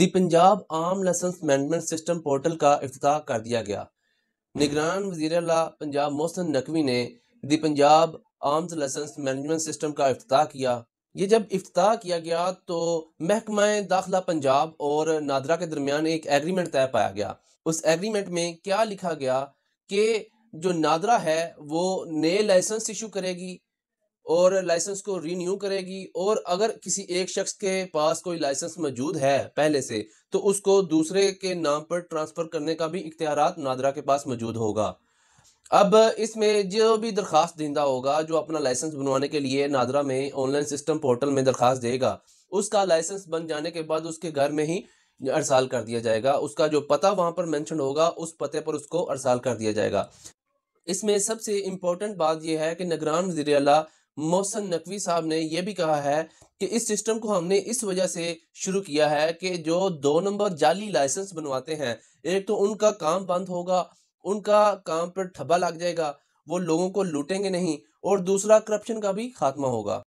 दी Punjab arm licence management system portal का अफ्ताह कर दिया गया निगरान वजीर अला पंजाब मोहसन नकवी ने the Punjab arms licence management system का अफ्ताह किया ये जब अफ्ताह किया गया तो महकमा दाखिला पंजाब और नादरा के दरमियान एक एग्रीमेंट तय पाया गया उस एग्रीमेंट में क्या लिखा गया कि जो नादरा है वो नए लाइसेंस इशू करेगी और लाइसेंस को रीन्यू करेगी और अगर किसी एक शख्स के पास कोई लाइसेंस मौजूद है पहले से तो उसको दूसरे के नाम पर ट्रांसफर करने का भी इख्तियार नादरा के पास मौजूद होगा अब इसमें जो भी दरख्वास्त दिंदा होगा जो अपना लाइसेंस बनवाने के लिए नादरा में ऑनलाइन सिस्टम पोर्टल में दरख्वास्त देगा उसका लाइसेंस बन जाने के बाद उसके घर में ही अरसाल कर दिया जाएगा उसका जो पता वहां पर मैंशन होगा उस पते पर उसको अरसाल कर दिया जाएगा इसमें सबसे इम्पोर्टेंट बात यह है कि निगरान वजी मोहसन नकवी साहब ने यह भी कहा है कि इस सिस्टम को हमने इस वजह से शुरू किया है कि जो दो नंबर जाली लाइसेंस बनवाते हैं एक तो उनका काम बंद होगा उनका काम पर ठब्बा लग जाएगा वो लोगों को लूटेंगे नहीं और दूसरा करप्शन का भी खात्मा होगा